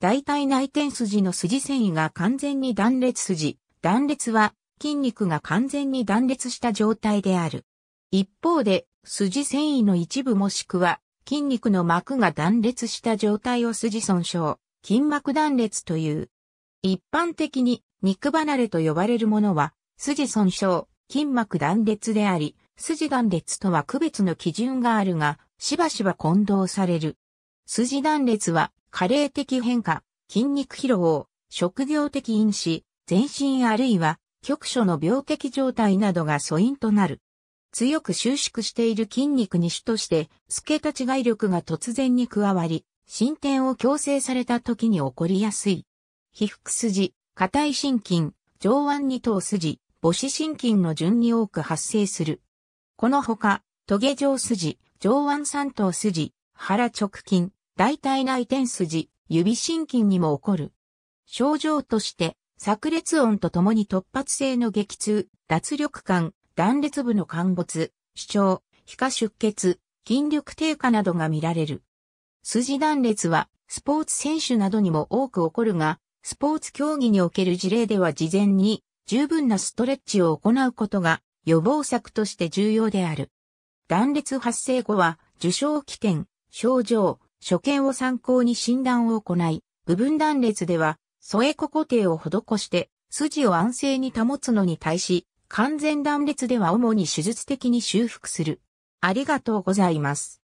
大体内転筋の筋繊維が完全に断裂筋。断裂は筋肉が完全に断裂した状態である。一方で、筋繊維の一部もしくは筋肉の膜が断裂した状態を筋損傷、筋膜断裂という。一般的に肉離れと呼ばれるものは、筋損傷、筋膜断裂であり、筋断裂とは区別の基準があるが、しばしば混同される。筋断裂は加齢的変化、筋肉疲労、職業的因子、全身あるいは局所の病的状態などが素因となる。強く収縮している筋肉に主として、透け立ち外力が突然に加わり、進展を強制された時に起こりやすい。皮膚筋、硬い心筋、上腕二頭筋、母子心筋の順に多く発生する。このほか、トゲ状筋、上腕三頭筋、腹直筋、大体内転筋、指心筋にも起こる。症状として、炸裂音とともに突発性の激痛、脱力感、断裂部の陥没、主張、皮下出血、筋力低下などが見られる。筋断裂は、スポーツ選手などにも多く起こるが、スポーツ競技における事例では事前に十分なストレッチを行うことが予防策として重要である。断裂発生後は、受傷起点、症状、所見を参考に診断を行い、部分断裂では、添え子固定を施して、筋を安静に保つのに対し、完全断裂では主に手術的に修復する。ありがとうございます。